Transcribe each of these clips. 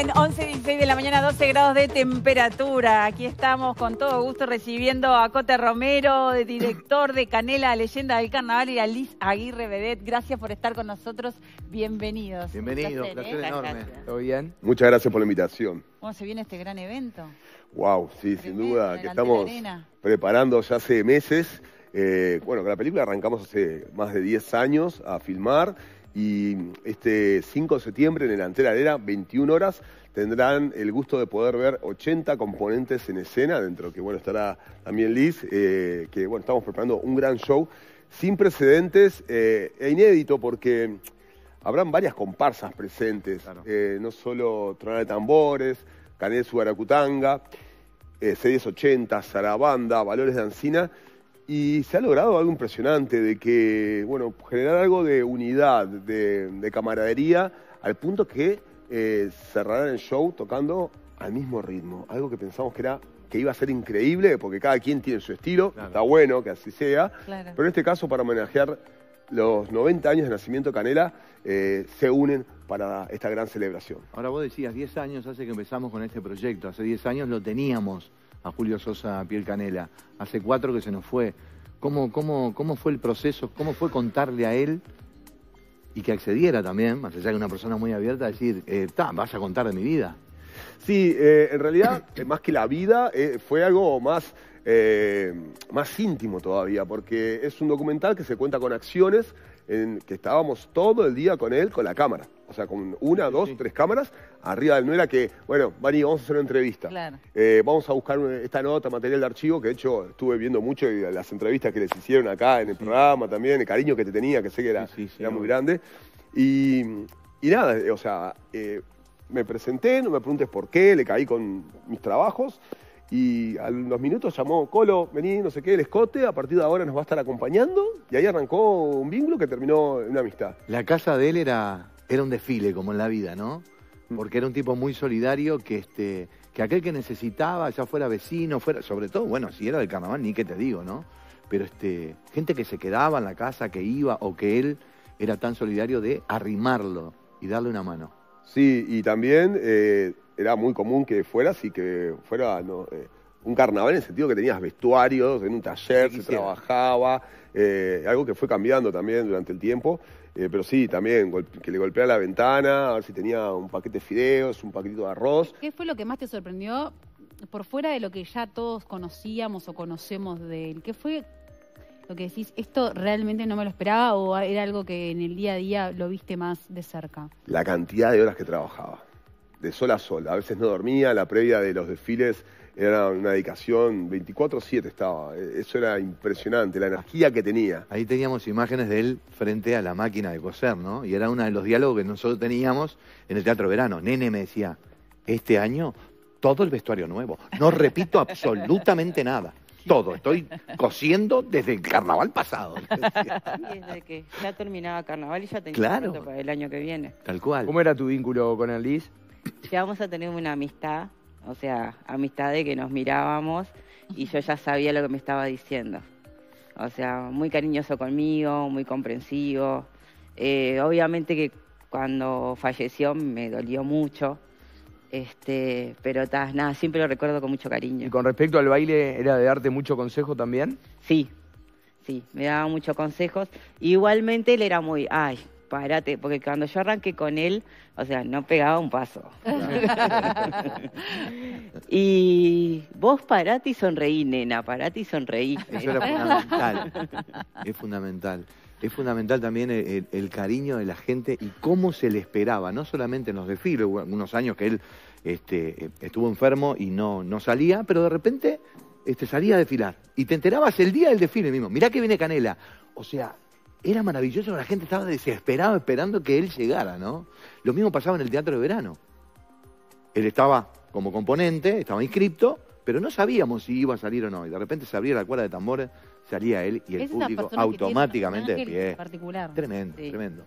En 11, 16 de la mañana, 12 grados de temperatura. Aquí estamos con todo gusto recibiendo a Cote Romero, director de Canela, leyenda del carnaval, y a Liz Aguirre Vedet. Gracias por estar con nosotros. Bienvenidos. Bienvenido, un placer, eh, enorme. ¿Todo bien? Muchas gracias por la invitación. ¿Cómo se viene este gran evento? Wow, sí, sin duda, que estamos preparando ya hace meses eh, bueno, con la película arrancamos hace más de 10 años a filmar y este 5 de septiembre en el Antera Arena, 21 horas, tendrán el gusto de poder ver 80 componentes en escena, dentro que bueno estará también Liz, eh, que bueno, estamos preparando un gran show sin precedentes eh, e inédito porque habrán varias comparsas presentes, no solo trona de Tambores, Canel Subaracutanga, Series 80, Zarabanda, Valores de Ancina, y se ha logrado algo impresionante de que, bueno, generar algo de unidad, de, camaradería, al punto que eh, cerrarán el show tocando al mismo ritmo. Algo que pensamos que era que iba a ser increíble, porque cada quien tiene su estilo, está bueno que así sea, pero en este caso para homenajear los 90 años de nacimiento Canela, eh, se unen para esta gran celebración. Ahora vos decías, 10 años hace que empezamos con este proyecto, hace 10 años lo teníamos a Julio Sosa Piel Canela. Hace cuatro que se nos fue. ¿Cómo, cómo, cómo fue el proceso? ¿Cómo fue contarle a él y que accediera también, más allá de una persona muy abierta, a decir, eh, vas a contar de mi vida? Sí, eh, en realidad, eh, más que la vida, eh, fue algo más, más íntimo todavía, porque es un documental que se cuenta con acciones en que estábamos todo el día con él, con la cámara. O sea, con una, dos, tres cámaras arriba del... No era que, bueno, Vani, vamos a hacer una entrevista. Eh, vamos a buscar esta nota, material de archivo, que de hecho estuve viendo mucho las entrevistas que les hicieron acá en el programa también, el cariño que te tenía, que sé que era, muy grande. Y, nada, eh, o sea, eh, me presenté, no me preguntes por qué, le caí con mis trabajos y a los minutos llamó Colo, vení, no sé qué, el escote, a partir de ahora nos va a estar acompañando y ahí arrancó un vínculo que terminó en una amistad. La casa de él era, era un desfile, como en la vida, ¿no? Mm. Porque era un tipo muy solidario que, este, que aquel que necesitaba, ya fuera vecino, fuera, sobre todo, bueno, si era del carnaval, ni qué te digo, ¿no? Pero este, gente que se quedaba en la casa, que iba o que él era tan solidario de arrimarlo y darle una mano. Sí, y también eh, era muy común que fueras y que fuera eh, un carnaval en el sentido que tenías vestuarios, en un taller se trabajaba, eh, algo que fue cambiando también durante el tiempo. Eh, pero sí, también que le golpea la ventana, a ver si tenía un paquete de fideos, un paquetito de arroz. ¿Qué fue lo que más te sorprendió por fuera de lo que ya todos conocíamos o conocemos de él? ¿Qué fue lo que decís, esto realmente no me lo esperaba o era algo que en el día a día lo viste más de cerca? La cantidad de horas que trabajaba de sol a sol. A veces no dormía, la previa de los desfiles era una dedicación 24-7 estaba. E, eso era impresionante, la energía que tenía. Ahí teníamos imágenes de él frente a la máquina de coser, ¿no? Y era uno de los diálogos que nosotros teníamos en el Teatro Verano. Nene me decía, este año todo el vestuario nuevo. No repito absolutamente nada todo. Estoy cosiendo desde el carnaval pasado. ya terminaba carnaval y ya tenía claro. para el año que viene. Tal cual. ¿Cómo era tu vínculo con el vamos a tener una amistad, o sea, amistad de que nos mirábamos y yo ya sabía lo que me estaba diciendo. O sea, muy cariñoso conmigo, muy comprensivo. Eh, obviamente que cuando falleció me dolió mucho, este, pero nada, siempre lo recuerdo con mucho cariño. ¿Y con respecto al baile, era de darte mucho consejo también? Sí, sí, me daba muchos consejos. Igualmente él era muy, ay, parate, porque cuando yo arranqué con él, o sea, no pegaba un paso. y vos parate y sonreí, nena, parate y sonreí. Eso era fundamental, es fundamental. Es fundamental también el, cariño de la gente y cómo se le esperaba, no solamente en los desfiles, hubo algunos años que él este, estuvo enfermo y no, no salía, pero de repente este, salía a desfilar. Y te enterabas el día del desfile mismo, mirá que viene Canela. O sea, era maravilloso, la gente estaba desesperada esperando que él llegara, ¿no? Lo mismo pasaba en el teatro de verano. Él estaba como componente, estaba inscripto, pero no sabíamos si iba a salir o no. Y de repente se abría la cuerda de tambores, salía él y el público automáticamente de pie. Tremendo, tremendo.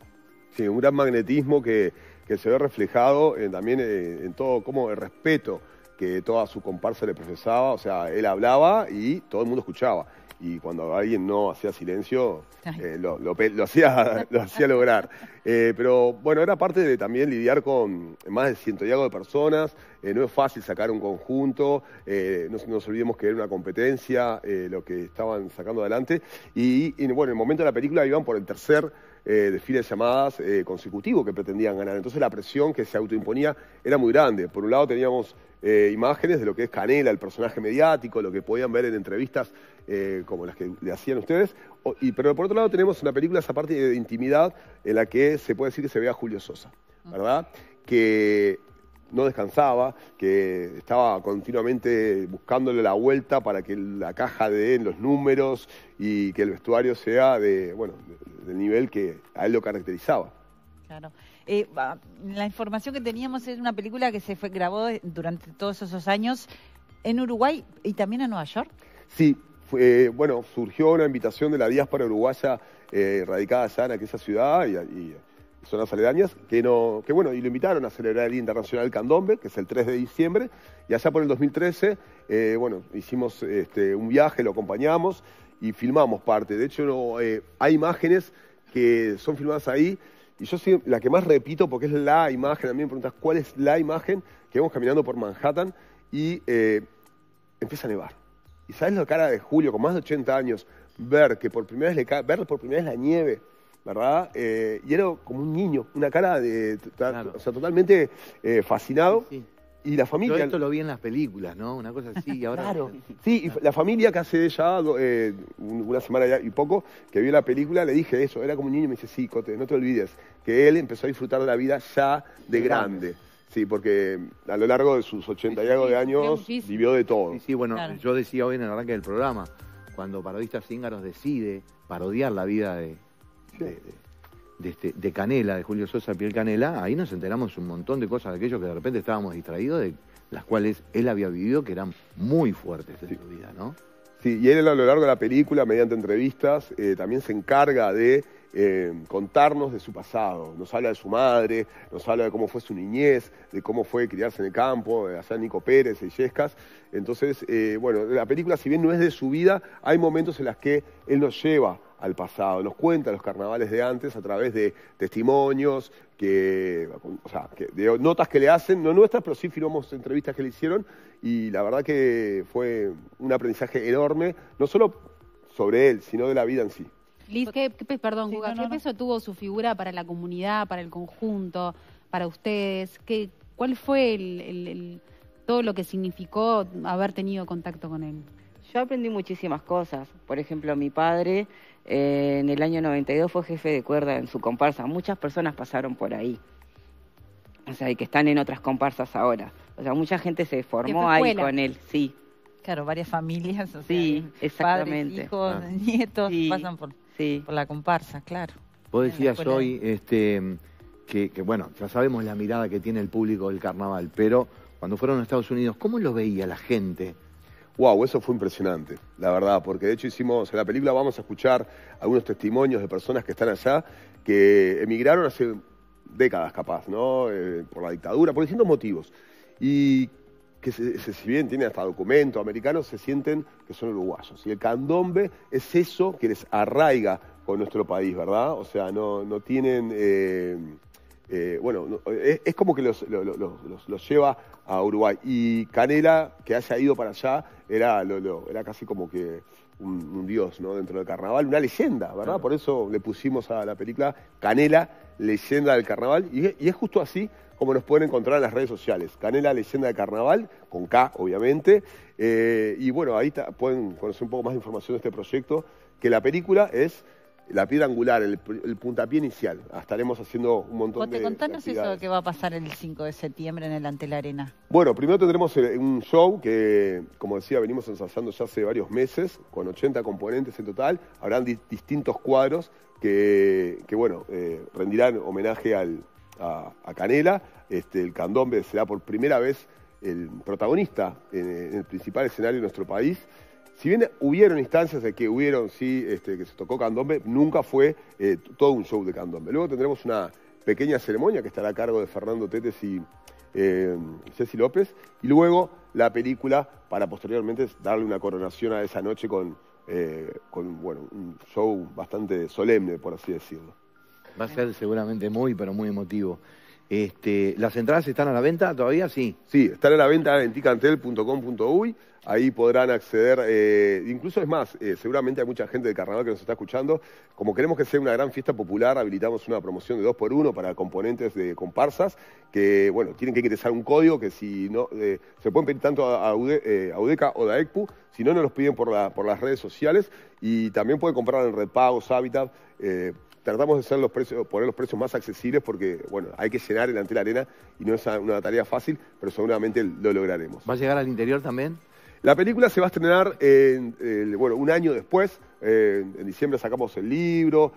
Sí, un gran magnetismo que, que se ve reflejado eh, también eh, en todo, como el respeto que toda su comparsa le profesaba, o sea, él hablaba y todo el mundo escuchaba. Y cuando alguien no hacía silencio, eh, lo, lo, hacía, lo hacía lograr. Eh, pero bueno, era parte de también lidiar con más de ciento y algo de personas. Eh, no es fácil sacar un conjunto. Eh, no nos olvidemos que era una competencia lo que estaban sacando adelante. Y, bueno, en el momento de la película iban por el tercer desfile de llamadas consecutivo que pretendían ganar. Entonces la presión que se autoimponía era muy grande. Por un lado teníamos imágenes de lo que es Canela, el personaje mediático, lo que podían ver en entrevistas como las que le hacían ustedes, pero por otro lado tenemos una película, esa parte de intimidad, en la que se puede decir que se ve a Julio Sosa, ¿verdad? Que no descansaba, que estaba continuamente buscándole la vuelta para que la caja de los números y que el vestuario sea de, bueno, del nivel que a él lo caracterizaba. Claro. Eh, la información que teníamos es una película que se fue, grabó durante todos esos años en Uruguay y también en Nueva York. Sí, eh, bueno, surgió una invitación de la diáspora uruguaya eh, radicada allá en aquella ciudad y, zonas aledañas, que, no, que bueno, y lo invitaron a celebrar el Día Internacional Candombe, que es el 3 de diciembre, y allá por el 2013, eh, bueno, hicimos este, un viaje, lo acompañamos y filmamos parte. De hecho, hay imágenes que son filmadas ahí, y yo soy la que más repito porque es la imagen, a mí me preguntas cuál es la imagen, que vamos caminando por Manhattan y empieza a nevar y sabes la cara de Julio, con más de 80 años, ver que por primera vez le ver por primera vez la nieve, ¿verdad? Eh, y era como un niño, una cara de, o sea, totalmente eh, fascinado. Y la familia. Yo esto lo vi en las películas, ¿no? Una cosa así. Y ahora... claro. Sí, la familia que hace ya eh, una semana ya y poco que vio la película, le dije eso. Era como un niño y me dice: Sí, Cote, no te olvides que él empezó a disfrutar de la vida ya de, grande. Sí, porque a lo largo de sus 80 y algo de años vivió de todo. Sí, bueno, yo decía hoy en el arranque del programa, cuando parodista Cíngaros decide parodiar la vida de, este, de, Canela, de Julio Sosa, Piel Canela, ahí nos enteramos un montón de cosas de aquellos que de repente estábamos distraídos, de las cuales él había vivido, que eran muy fuertes en su vida, ¿no? Sí, y él a lo largo de la película, mediante entrevistas, eh, también se encarga de eh, contarnos de su pasado. Nos habla de su madre, nos habla de cómo fue su niñez, de cómo fue criarse en el campo, de hacer Nico Pérez, Yescas Entonces, eh, bueno, la película, si bien no es de su vida, hay momentos en los que él nos lleva al pasado, nos cuenta los carnavales de antes a través de testimonios, que, de notas que le hacen, no nuestras, pero sí firmamos entrevistas que le hicieron y la verdad que fue un aprendizaje enorme, no solo sobre él, sino de la vida en sí. Liz, ¿qué, perdón, ¿qué peso tuvo su figura para la comunidad, para el conjunto, para ustedes? ¿Qué, ¿Cuál fue el, todo lo que significó haber tenido contacto con él? Yo aprendí muchísimas cosas. Por ejemplo, mi padre eh, en el año 92 fue jefe de cuerda en su comparsa. Muchas personas pasaron por ahí. O sea, y que están en otras comparsas ahora. O sea, mucha gente se formó ahí con él, sí. Claro, varias familias, sí, exactamente. padres, hijos, ah. nietos, pasan por... Sí, por la comparsa, claro. Vos decías hoy este, que, bueno, ya sabemos la mirada que tiene el público del carnaval, pero cuando fueron a Estados Unidos, ¿cómo lo veía la gente? Wow, eso fue impresionante, la verdad, porque de hecho hicimos, en la película vamos a escuchar algunos testimonios de personas que están allá, que emigraron hace décadas capaz, ¿no? Eh, por la dictadura, por distintos motivos. Y que si bien tienen hasta documentos americanos, se sienten que son uruguayos. Y el candombe es eso que les arraiga con nuestro país, ¿verdad? O sea, no, tienen... Eh, eh, bueno, es, como que los, lleva a Uruguay. Y Canela, que haya ido para allá, era, lo, era casi como que un, un, dios ¿no? dentro del carnaval, una leyenda, ¿verdad? Por eso le pusimos a la película Canela, Leyenda del Carnaval. Y, es justo así como nos pueden encontrar en las redes sociales. Canela Leyenda del Carnaval, con K obviamente. Eh, y bueno, ahí pueden conocer un poco más de información de este proyecto, que la película es la piedra angular, el, puntapié inicial. Ah, estaremos haciendo un montón de de contanos eso que va a pasar el 5 de septiembre en el Antel Arena. Bueno, primero tendremos eh, un show que, como decía, venimos ensalzando ya hace varios meses, con 80 componentes en total. Habrán distintos cuadros que, bueno, eh, rendirán homenaje al, a, Canela. Este, el candombe será por primera vez el protagonista en el principal escenario de nuestro país. Si bien hubieron instancias de que hubieron, sí, este, que se tocó candombe, nunca fue eh, todo un show de candombe. Luego tendremos una pequeña ceremonia que estará a cargo de Fernando Tetes y eh, Ceci López, y luego la película para posteriormente darle una coronación a esa noche con, eh, un show bastante solemne, por así decirlo. Va a ser seguramente muy, pero muy emotivo. Este, ¿Las entradas están a la venta todavía? Sí. Sí, están a la venta en ticantel.com.uy. Ahí podrán acceder, eh, incluso es más, eh, seguramente hay mucha gente de carnaval que nos está escuchando. Como queremos que sea una gran fiesta popular, habilitamos una promoción de 2x1 para componentes de comparsas, que bueno, tienen que ingresar un código que si no, eh, se pueden pedir tanto a, UDECA o a ECPU, si no, no los piden por, las redes sociales y también pueden comprar en Repagos, Habitat Eh tratamos de hacer los precios, poner los precios más accesibles porque, bueno, hay que llenar el ante la arena y no es una tarea fácil, pero seguramente lo lograremos. ¿Va a llegar al interior también? La película se va a estrenar en, un año después. en diciembre sacamos el libro,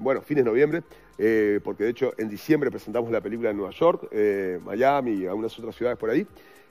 bueno, fines de noviembre, eh, porque de hecho en diciembre presentamos la película en Nueva York, eh, Miami y algunas otras ciudades por ahí.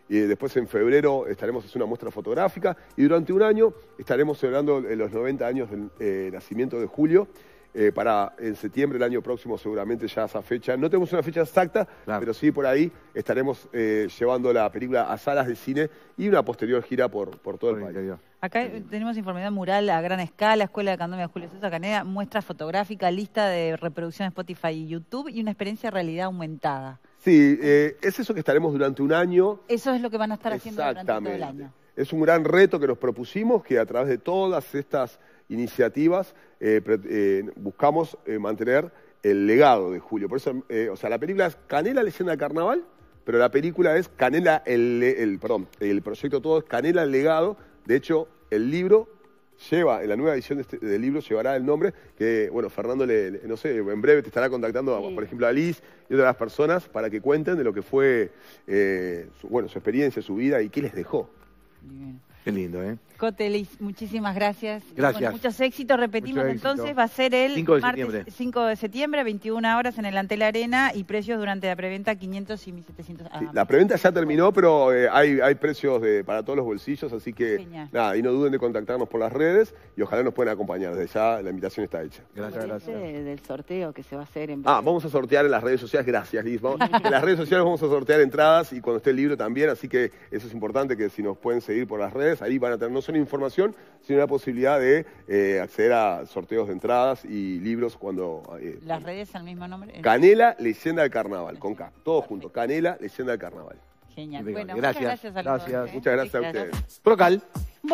Y después en febrero estaremos haciendo una muestra fotográfica y durante un año estaremos celebrando eh, los 90 años del nacimiento de Julio. Eh, para en septiembre del año próximo, seguramente ya esa fecha. No tenemos una fecha exacta, pero sí por ahí estaremos eh, llevando la película a salas de cine y una posterior gira por, por todo el país. Acá eh, tenemos información mural a gran escala, Escuela de de Julio César Caneda, muestra fotográfica, lista de reproducción Spotify y YouTube y una experiencia realidad aumentada. Sí, es eso que estaremos durante un año. Eso es lo que van a estar haciendo durante todo el año es un gran reto que nos propusimos, que a través de todas estas iniciativas eh, eh, buscamos eh, mantener el legado de Julio. Por eso, o sea, la película es Canela Leyenda del Carnaval, pero la película es Canela, el, el, perdón, el proyecto todo es Canela el Legado. De hecho, el libro lleva, la nueva edición este, del libro llevará el nombre, que, bueno, Fernando, le, no sé, en breve te estará contactando, por ejemplo, a Liz y otras personas para que cuenten de lo que fue, bueno, su experiencia, su vida y qué les dejó. You're Qué lindo, ¿eh? Cote, muchísimas gracias. Gracias. muchos éxitos. Repetimos entonces, va a ser el 5 de, martes, septiembre. 5 de septiembre, 21 horas en el Antel Arena y precios durante la preventa 500 y 1700. Ah, la preventa ya terminó, pero eh, hay, hay precios para todos los bolsillos, así que nada, y no duden de contactarnos por las redes y ojalá nos puedan acompañar. Desde ya la invitación está hecha. Gracias, gracias. del sorteo que se va a hacer en Ah, vamos a sortear en las redes sociales, gracias Liz. en las redes sociales vamos a sortear entradas y cuando esté el libro también, así que eso es importante que si nos pueden seguir por las redes Ahí van a tener no solo información, sino la posibilidad de eh, acceder a sorteos de entradas y libros cuando... Eh, ¿Las redes al mismo nombre? Canela, Leyenda del Carnaval, con K. Todos juntos. Canela, Leyenda del Carnaval. Genial. Bueno, gracias. Muchas gracias, a los gracias. ¿eh? Muchas gracias, a ustedes. Procal.